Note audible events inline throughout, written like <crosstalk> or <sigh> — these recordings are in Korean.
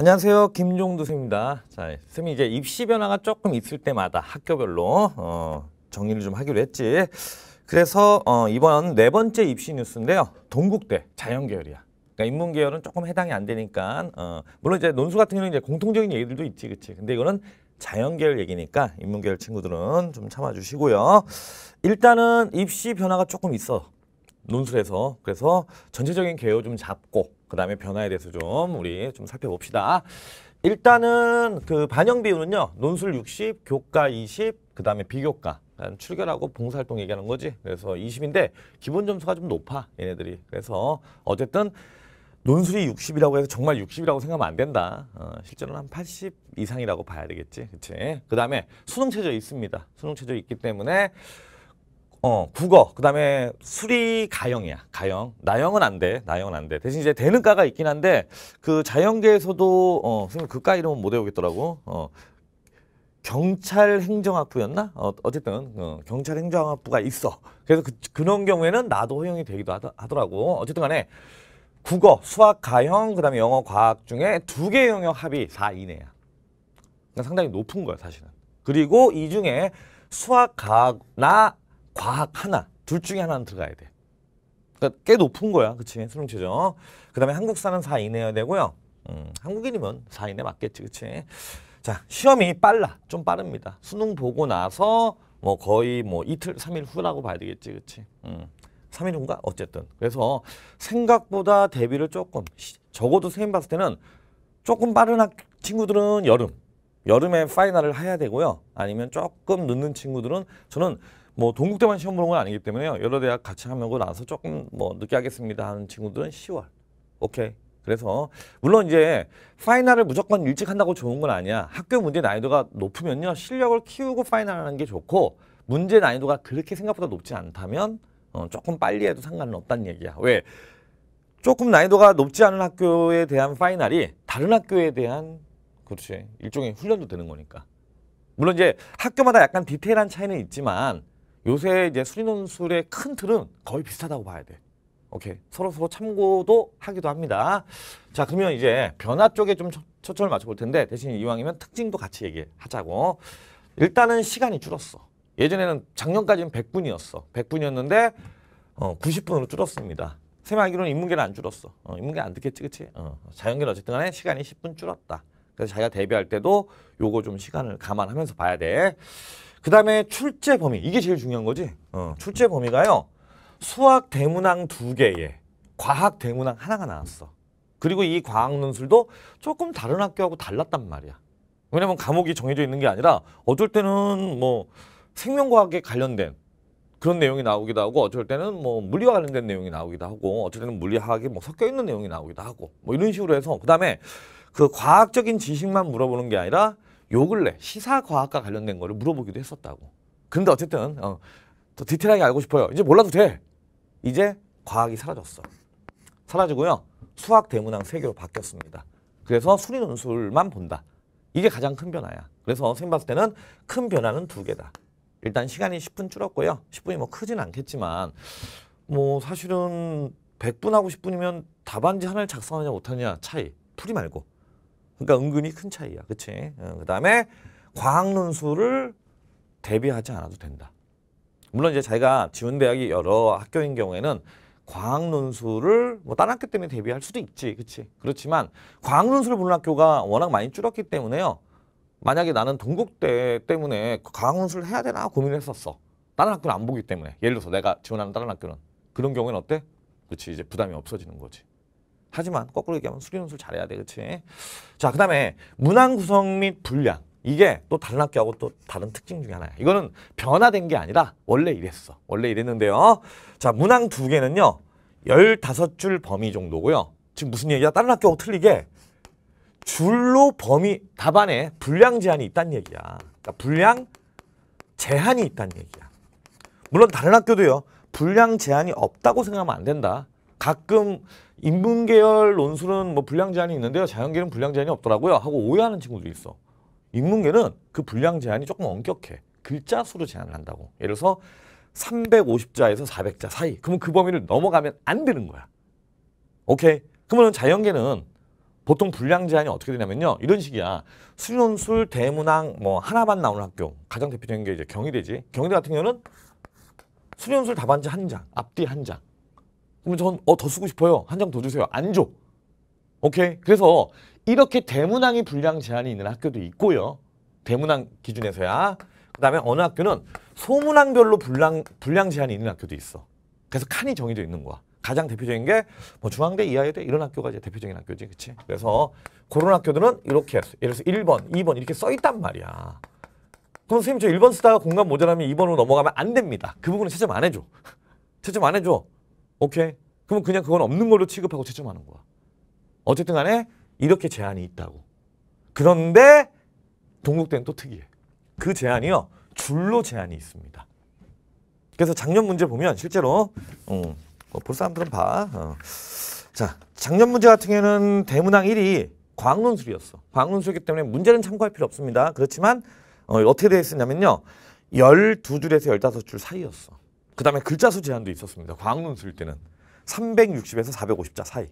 안녕하세요. 김종두 쌤입니다. 자, 쌤이 이제 입시 변화가 조금 있을 때마다 학교별로 어, 정리를 좀 하기로 했지. 그래서 어, 이번 네 번째 입시 뉴스인데요. 동국대 자연계열이야. 그러니까 인문계열은 조금 해당이 안 되니까 어, 물론 이제 논술 같은 경우는 이제 공통적인 얘기들도 있지, 그치 근데 이거는 자연계열 얘기니까 인문계열 친구들은 좀 참아주시고요. 일단은 입시 변화가 조금 있어. 논술에서 그래서 전체적인 개요 좀 잡고 그 다음에 변화에 대해서 좀 우리 좀 살펴봅시다. 일단은 그 반영 비율은요. 논술 60, 교과 20, 그 다음에 비교과. 출결하고 봉사활동 얘기하는 거지. 그래서 20인데 기본 점수가 좀 높아 얘네들이. 그래서 어쨌든 논술이 60이라고 해서 정말 60이라고 생각하면 안 된다. 어, 실제로는 한 80 이상이라고 봐야 되겠지. 그치? 그 다음에 수능 체제 있습니다. 수능 체제 있기 때문에 어 국어 그다음에 수리 가형이야 가형 나형은 안 돼 나형은 안 돼 대신 이제 되는과가 있긴 한데 그 자연계에서도 어 선생님 그과 이름은 못 외우겠더라고 어 경찰 행정학부였나 어, 어쨌든 어, 경찰 행정학부가 있어 그래서 그, 그런 경우에는 나도 허용이 되기도 하더, 하더라고 어쨌든 간에 국어 수학 가형 그다음에 영어 과학 중에 두개의 영역 합이 4 이내야 그러니까 상당히 높은 거야 사실은 그리고 이 중에 수학 과학나 과학 하나 둘 중에 하나는 들어가야 돼. 그러니까 꽤 높은 거야. 그치? 수능 최저. 그 다음에 한국사는 4 이내야 되고요. 음, 한국인이면 4 이내 맞겠지. 그치? 자, 시험이 빨라. 좀 빠릅니다. 수능 보고 나서 뭐 거의 뭐 이틀, 3일 후라고 봐야 되겠지. 그치? 음. 3일 후인가? 어쨌든. 그래서 생각보다 대비를 조금, 적어도 선생님 봤을 때는 조금 빠른 학, 친구들은 여름. 여름에 파이널을 해야 되고요. 아니면 조금 늦는 친구들은 저는 뭐 동국대만 시험 보는 건 아니기 때문에요. 여러 대학 같이 하면고 나서 조금 뭐 늦게 하겠습니다 하는 친구들은 10월. 오케이. 그래서 물론 이제 파이널을 무조건 일찍 한다고 좋은 건 아니야. 학교 문제 난이도가 높으면요. 실력을 키우고 파이널하는 게 좋고 문제 난이도가 그렇게 생각보다 높지 않다면 어, 조금 빨리 해도 상관은 없다는 얘기야. 왜? 조금 난이도가 높지 않은 학교에 대한 파이널이 다른 학교에 대한 그렇지 일종의 훈련도 되는 거니까. 물론 이제 학교마다 약간 디테일한 차이는 있지만 요새 이제 수리논술의 큰 틀은 거의 비슷하다고 봐야 돼. 오케이. 서로 서로 참고도 하기도 합니다. 자, 그러면 이제 변화 쪽에 좀 초점을 맞춰볼 텐데 대신 이왕이면 특징도 같이 얘기하자고. 일단은 시간이 줄었어. 예전에는 작년까지는 100분이었어. 100분이었는데 어, 90분으로 줄었습니다. 세마기로는 인문계는 안 줄었어. 어, 인문계 안 듣겠지, 그치? 어, 자연계는 어쨌든 간에 시간이 10분 줄었다. 그래서 자기가 대비할 때도 요거 좀 시간을 감안하면서 봐야 돼. 그 다음에 출제 범위 이게 제일 중요한 거지 어, 출제 범위가요 수학 대문항 두 개에 과학 대문항 하나가 나왔어 그리고 이 과학 논술도 조금 다른 학교하고 달랐단 말이야 왜냐면 과목이 정해져 있는 게 아니라 어쩔 때는 뭐 생명과학에 관련된 그런 내용이 나오기도 하고 어쩔 때는 뭐 물리와 관련된 내용이 나오기도 하고 어쩔 때는 물리학이 뭐 섞여 있는 내용이 나오기도 하고 뭐 이런 식으로 해서 그다음에 그 과학적인 지식만 물어보는 게 아니라 요 근래 시사과학과 관련된 거를 물어보기도 했었다고. 근데 어쨌든 어, 더 디테일하게 알고 싶어요. 이제 몰라도 돼. 이제 과학이 사라졌어. 사라지고요. 수학 대문항 세 개로 바뀌었습니다. 그래서 수리 논술만 본다. 이게 가장 큰 변화야. 그래서 선생님 봤을 때는 큰 변화는 두 개다. 일단 시간이 10분 줄었고요. 10분이 뭐 크진 않겠지만 뭐 사실은 100분하고 10분이면 답안지 하나를 작성하냐 못하냐 차이. 풀이 말고. 그러니까 은근히 큰 차이야. 그치? 어, 그 다음에 과학논술을 대비하지 않아도 된다. 물론 이제 자기가 지원 대학이 여러 학교인 경우에는 과학 논술을 뭐 다른 학교 때문에 대비할 수도 있지, 그치 그렇지만 과학 논술을 보는 학교가 워낙 많이 줄었기 때문에요. 만약에 나는 동국대 때문에 과학 논술을 해야 되나 고민했었어. 다른 학교는 안 보기 때문에 예를 들어서 내가 지원하는 다른 학교는 그런 경우에는 어때? 그렇지 이제 부담이 없어지는 거지. 하지만 거꾸로 얘기하면 수리논술 잘해야 돼, 그치 자, 그다음에 문항 구성 및 분량. 이게 또 다른 학교하고 또 다른 특징 중에 하나야. 이거는 변화된 게 아니라 원래 이랬어. 원래 이랬는데요. 자, 문항 두 개는요. 열다섯 줄 범위 정도고요. 지금 무슨 얘기야? 다른 학교하고 틀리게 줄로 범위 답안에 분량 제한이 있다는 얘기야. 그러니까 분량 제한이 있다는 얘기야. 물론 다른 학교도요. 분량 제한이 없다고 생각하면 안 된다. 가끔 인문계열 논술은 뭐 불량 제한이 있는데요. 자연계는 불량 제한이 없더라고요. 하고 오해하는 친구들이 있어. 인문계는 그 불량 제한이 조금 엄격해. 글자 수로 제한을 한다고. 예를 들어서 350자에서 400자 사이. 그러면 그 범위를 넘어가면 안 되는 거야. 오케이. 그러면 자연계는 보통 불량 제한이 어떻게 되냐면요. 이런 식이야. 수련술, 대문항 뭐 하나만 나오는 학교. 가장 대표적인 게 이제 경희대지. 경희대 같은 경우는 수련술 답안지 한 장, 앞뒤 한 장. 그러면 전어더 쓰고 싶어요. 한 장 더 주세요. 안 줘. 오케이. 그래서 이렇게 대문항이 분량 제한이 있는 학교도 있고요. 대문항 기준에서야. 그다음에 어느 학교는 소문항별로 분량 분량 제한이 있는 학교도 있어. 그래서 칸이 정해져 있는 거야. 가장 대표적인 게 뭐 중앙대, 이하여대 이런 학교가 이제 대표적인 학교지, 그치 그래서 그런 학교들은 이렇게 예를 들어서 1번, 2번 이렇게 써 있단 말이야. 그럼 선생님 저 1번 쓰다가 공간 모자라면 2번으로 넘어가면 안 됩니다. 그 부분은 채점 안 해줘. <laughs> 채점 안 해줘. 오케이. 그럼 그냥 그건 없는 걸로 취급하고 채점하는 거야. 어쨌든 간에 이렇게 제한이 있다고. 그런데 동국대는 또 특이해. 그 제한이요. 줄로 제한이 있습니다. 그래서 작년 문제 보면 실제로 어, 뭐 볼 사람들은 봐. 어. 자, 작년 문제 같은 경우에는 대문항 1이 광운술이었어. 광운술이기 때문에 문제는 참고할 필요 없습니다. 그렇지만 어, 어떻게 되어 있었냐면요. 12줄에서 15줄 사이였어. 그 다음에 글자 수 제한도 있었습니다. 과학론 쓸 때는 360에서 450자 사이.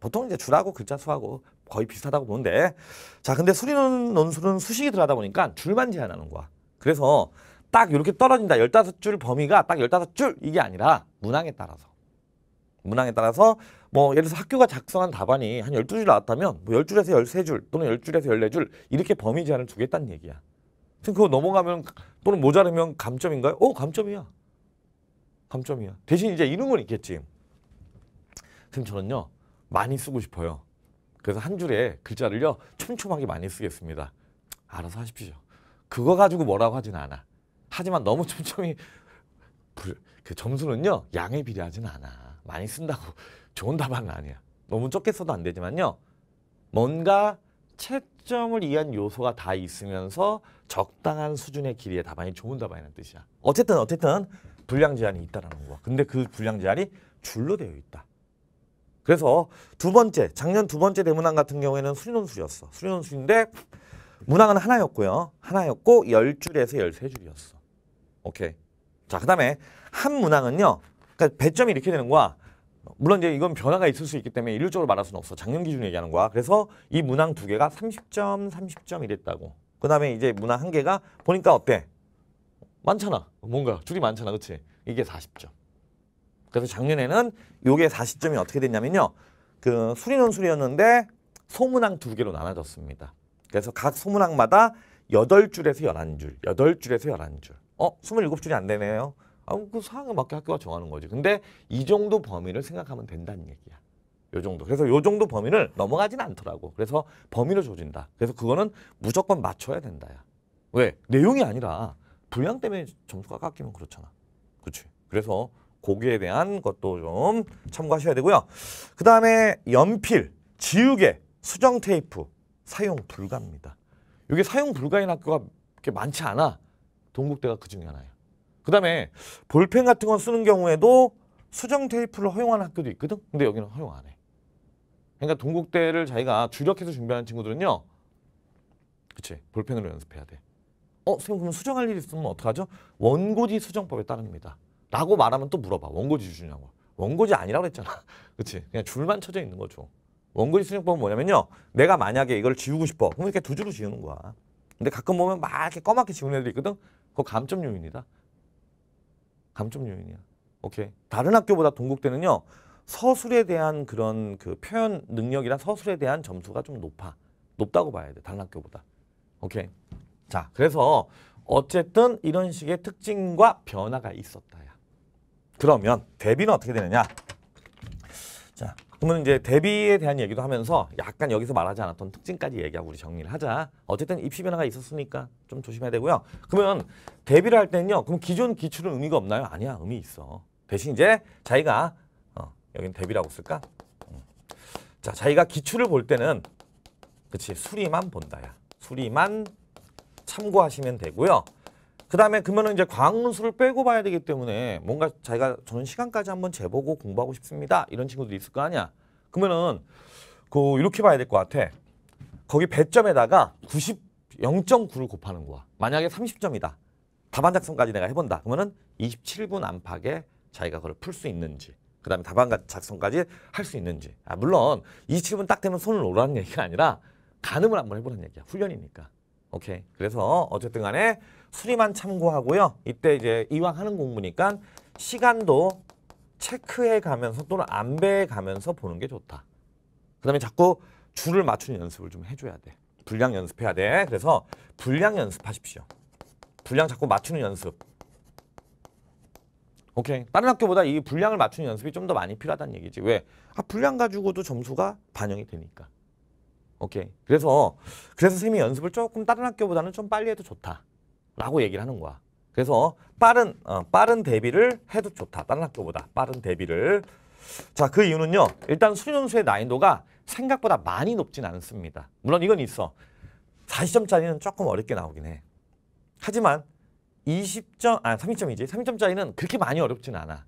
보통 이제 줄하고 글자 수하고 거의 비슷하다고 보는데 자 근데 수리논 논술은 수식이 들어가다 보니까 줄만 제한하는 거야. 그래서 딱 이렇게 떨어진다. 15줄 범위가 딱 15줄 이게 아니라 문항에 따라서. 문항에 따라서 뭐 예를 들어서 학교가 작성한 답안이 한 12줄 나왔다면 뭐 10줄에서 13줄 또는 10줄에서 14줄 이렇게 범위 제한을 두겠다는 얘기야. 지금 그거 넘어가면 또는 모자르면 감점인가요? 어 감점이야. 3점이야 대신 이제 이런 건 있겠지. 선생님 저는요. 많이 쓰고 싶어요. 그래서 한 줄에 글자를요. 촘촘하게 많이 쓰겠습니다. 알아서 하십시오. 그거 가지고 뭐라고 하진 않아. 하지만 너무 <laughs> 촘촘히 불, 그 점수는요. 양에 비례하진 않아. 많이 쓴다고 <laughs> 좋은 답안은 아니야. 너무 적게 써도 안 되지만요. 뭔가 채점을 위한 요소가 다 있으면서 적당한 수준의 길이의 답안이 좋은 답안이라는 뜻이야. 어쨌든 어쨌든 불량 제한이 있다라는 거. 근데 그 불량 제한이 줄로 되어 있다. 그래서 두 번째 작년 두 번째 대문항 같은 경우에는 수리논술이었어. 수리논술인데 문항은 하나였고요. 하나였고 열줄에서열세줄이었어 오케이. 자, 그다음에 한 문항은요. 그러니까 배점이 이렇게 되는 거야. 물론 이제 이건 변화가 있을 수 있기 때문에 일률적으로 말할 수는 없어. 작년 기준 얘기하는 거야. 그래서 이 문항 두 개가 삼십 점 삼십 점 이랬다고. 그다음에 이제 문항 한 개가 보니까 어때? 많잖아. 뭔가 줄이 많잖아. 그치? 이게 40점. 그래서 작년에는 요게 40점이 어떻게 됐냐면요. 그 수리논 술이었는데 소문항 두 개로 나눠졌습니다. 그래서 각 소문항마다 8줄에서 11줄, 8줄에서 11줄. 어? 27줄이 안 되네요. 아, 그 상황에 맞게 학교가 정하는 거지. 근데 이 정도 범위를 생각하면 된다는 얘기야. 요 정도. 그래서 요 정도 범위를 넘어가진 않더라고. 그래서 범위를 조진다. 그래서 그거는 무조건 맞춰야 된다야. 왜? 내용이 아니라 불량 때문에 점수가 깎이면 그렇잖아. 그렇지. 그래서 고기에 대한 것도 좀 참고하셔야 되고요. 그 다음에 연필, 지우개, 수정 테이프 사용 불가입니다. 이게 사용 불가인 학교가 그렇게 많지 않아. 동국대가 그 중에 하나예요. 그 다음에 볼펜 같은 건 쓰는 경우에도 수정 테이프를 허용하는 학교도 있거든? 근데 여기는 허용 안 해. 그러니까 동국대를 자기가 주력해서 준비하는 친구들은요. 그치. 볼펜으로 연습해야 돼. 어, 선생님 그럼 수정할 일이 있으면 어떡하죠? 원고지 수정법에 따릅니다. 라고 말하면 또 물어봐. 원고지 주냐고. 원고지 아니라고 했잖아. <laughs> 그치? 그냥 줄만 쳐져 있는 거죠. 원고지 수정법은 뭐냐면요. 내가 만약에 이걸 지우고 싶어. 그럼 이렇게 두 줄로 지우는 거야. 근데 가끔 보면 막 이렇게 꺼맣게 지우는 애들 있거든? 그거 감점 요인이다. 감점 요인이야. 오케이. 다른 학교보다 동국대는요. 서술에 대한 그런 그 표현 능력이랑 서술에 대한 점수가 좀 높아. 높다고 봐야 돼. 다른 학교보다. 오케이. 자, 그래서 어쨌든 이런 식의 특징과 변화가 있었다야. 그러면 대비는 어떻게 되느냐? 자, 그러면 이제 대비에 대한 얘기도 하면서 약간 여기서 말하지 않았던 특징까지 얘기하고 우리 정리를 하자. 어쨌든 입시 변화가 있었으니까 좀 조심해야 되고요. 그러면 대비를 할 때는요. 그럼 기존 기출은 의미가 없나요? 아니야, 의미 있어. 대신 이제 자기가 어, 여는 대비라고 쓸까? 음. 자, 자기가 기출을 볼 때는 그치 수리만 본다야. 수리만 참고하시면 되고요. 그 다음에 그러면 이제 과학문수를 빼고 봐야 되기 때문에 뭔가 자기가 저는 시간까지 한번 재보고 공부하고 싶습니다. 이런 친구들이 있을 거 아니야. 그러면은 그 이렇게 봐야 될 것 같아. 거기 배점에다가 90, 0.9를 곱하는 거야. 만약에 30점이다. 답안 작성까지 내가 해본다. 그러면은 27분 안팎에 자기가 그걸 풀 수 있는지. 그 다음에 답안 작성까지 할 수 있는지. 아, 물론 27분 딱 되면 손을 놓으라는 얘기가 아니라 가늠을 한번 해보라는 얘기야. 훈련이니까. 오케이. 그래서 어쨌든 간에 수리만 참고하고요. 이때 이제 이왕 하는 공부니까 시간도 체크해 가면서 또는 안배해 가면서 보는 게 좋다. 그 다음에 자꾸 줄을 맞추는 연습을 좀 해줘야 돼. 분량 연습해야 돼. 그래서 분량 연습하십시오. 분량 자꾸 맞추는 연습. 오케이. 다른 학교보다 이 분량을 맞추는 연습이 좀 더 많이 필요하다는 얘기지. 왜? 아, 분량 가지고도 점수가 반영이 되니까. 오케이. 그래서 그래서 쌤이 연습을 조금 다른 학교보다는 좀 빨리 해도 좋다라고 얘기를 하는 거야. 그래서 빠른 어, 빠른 대비를 해도 좋다. 다른 학교보다 빠른 대비를. 자, 그 이유는요. 일단 수련수의 난이도가 생각보다 많이 높진 않습니다. 물론 이건 있어. 40점짜리는 조금 어렵게 나오긴 해. 하지만 20점, 아 30점이지. 30점짜리는 그렇게 많이 어렵진 않아.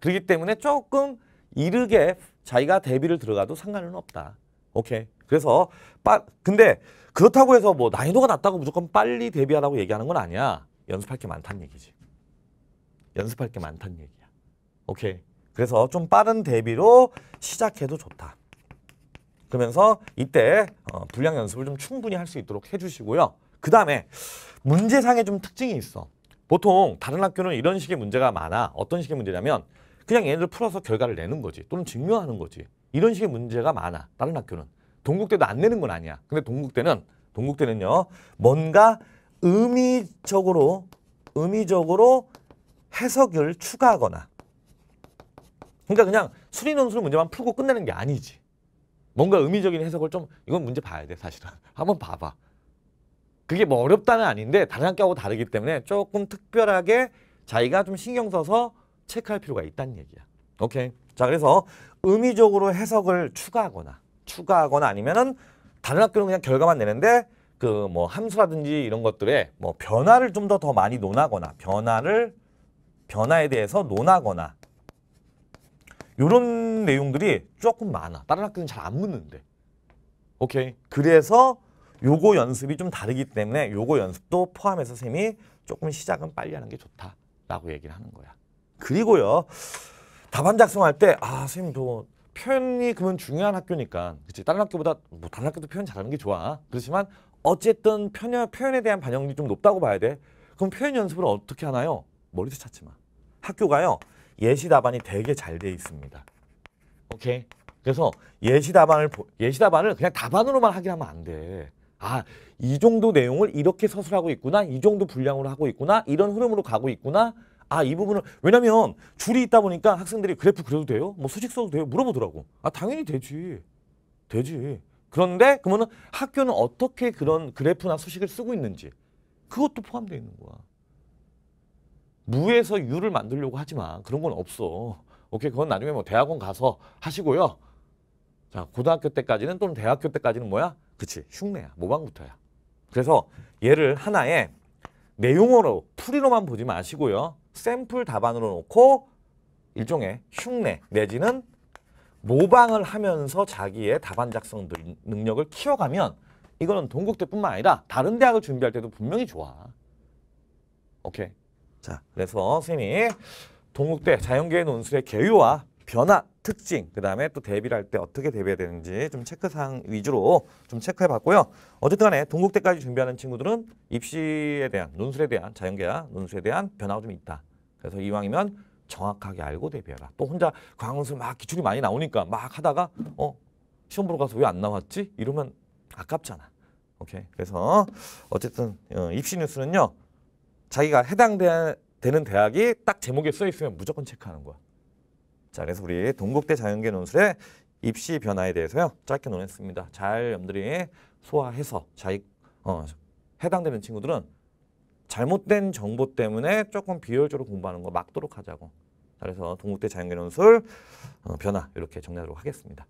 그렇기 때문에 조금 이르게 자기가 대비를 들어가도 상관은 없다. 오케이. 그래서 빠 근데 그렇다고 해서 뭐 난이도가 낮다고 무조건 빨리 데뷔하라고 얘기하는 건 아니야. 연습할 게 많다는 얘기지. 연습할 게 많다는 얘기야. 오케이. 그래서 좀 빠른 데뷔로 시작해도 좋다. 그러면서 이때 어, 분량 연습을 좀 충분히 할 수 있도록 해주시고요. 그 다음에 문제상의 좀 특징이 있어. 보통 다른 학교는 이런 식의 문제가 많아. 어떤 식의 문제냐면 그냥 얘네들 풀어서 결과를 내는 거지 또는 증명하는 거지 이런 식의 문제가 많아 다른 학교는 동국대도 안 내는 건 아니야 근데 동국대는 동국대는요 뭔가 의미적으로 의미적으로 해석을 추가하거나 그러니까 그냥 수리 논술 문제만 풀고 끝내는 게 아니지 뭔가 의미적인 해석을 좀 이건 문제 봐야 돼 사실은 <laughs> 한번 봐봐 그게 뭐 어렵다는 아닌데 다른 학교하고 다르기 때문에 조금 특별하게 자기가 좀 신경 써서 체크할 필요가 있다는 얘기야. 오케이. 자 그래서 의미적으로 해석을 추가하거나 추가하거나 아니면은 다른 학교는 그냥 결과만 내는데 그 뭐 함수라든지 이런 것들에 뭐 변화를 좀 더더 더 많이 논하거나 변화를 변화에 대해서 논하거나 요런 내용들이 조금 많아. 다른 학교는 잘 안 묻는데. 오케이. 그래서 요거 연습이 좀 다르기 때문에 요거 연습도 포함해서 쌤이 조금 시작은 빨리 하는 게 좋다라고 얘기를 하는 거야. 그리고요. 답안 작성할 때 아, 선생님 저 표현이 그러면 중요한 학교니까 그치 다른 학교보다 뭐 다른 학교도 표현 잘하는 게 좋아 그렇지만 어쨌든 표현, 표현에 대한 반영이 좀 높다고 봐야 돼 그럼 표현 연습을 어떻게 하나요? 머리도 찾지 마 학교가요 예시 답안이 되게 잘 돼 있습니다 오케이 그래서 예시 답안을 예시 답안을 그냥 답안으로만 하게 하면 안 돼 아, 이 정도 내용을 이렇게 서술하고 있구나, 이 정도 분량으로 하고 있구나, 이런 흐름으로 가고 있구나 아이 부분을 왜냐면 줄이 있다 보니까 학생들이 그래프 그려도 돼요? 뭐 수식 써도 돼요? 물어보더라고. 아 당연히 되지. 되지. 그런데 그러면 학교는 어떻게 그런 그래프나 수식을 쓰고 있는지 그것도 포함되어 있는 거야. 무에서 유를 만들려고 하지 마. 그런 건 없어. 오케이 그건 나중에 뭐 대학원 가서 하시고요. 자 고등학교 때까지는 또는 대학교 때까지는 뭐야? 그치 흉내야 모방부터야. 그래서 얘를 하나의 내용어로 풀이로만 보지 마시고요. 샘플 답안으로 놓고 일종의 흉내 내지는 모방을 하면서 자기의 답안 작성 능력을 키워가면 이거는 동국대뿐만 아니라 다른 대학을 준비할 때도 분명히 좋아. 오케이. 자, 그래서 선생님이 동국대 자연계 논술의 개요와 변화, 특징, 그 다음에 또 대비를 할 때 어떻게 대비해야 되는지 좀체크상 위주로 좀 체크해봤고요. 어쨌든 간에 동국대까지 준비하는 친구들은 입시에 대한, 논술에 대한, 자연계와 논술에 대한 변화가 좀 있다. 그래서 이왕이면 정확하게 알고 대비해라. 또 혼자 광원수 막 기출이 많이 나오니까 막 하다가 어 시험 보러 가서 왜 안 나왔지? 이러면 아깝잖아. 오케이. 그래서 어쨌든 어, 입시 뉴스는요. 자기가 해당되는 대학이 딱 제목에 써 있으면 무조건 체크하는 거야. 자, 그래서 우리 동국대 자연계 논술의 입시 변화에 대해서요. 짧게 논했습니다. 잘염러분들이 소화해서 자기 어, 해당되는 친구들은 잘못된 정보 때문에 조금 비효율적으로 공부하는 거 막도록 하자고. 그래서 동국대 자연계론술 어, 변화 이렇게 정리하도록 하겠습니다.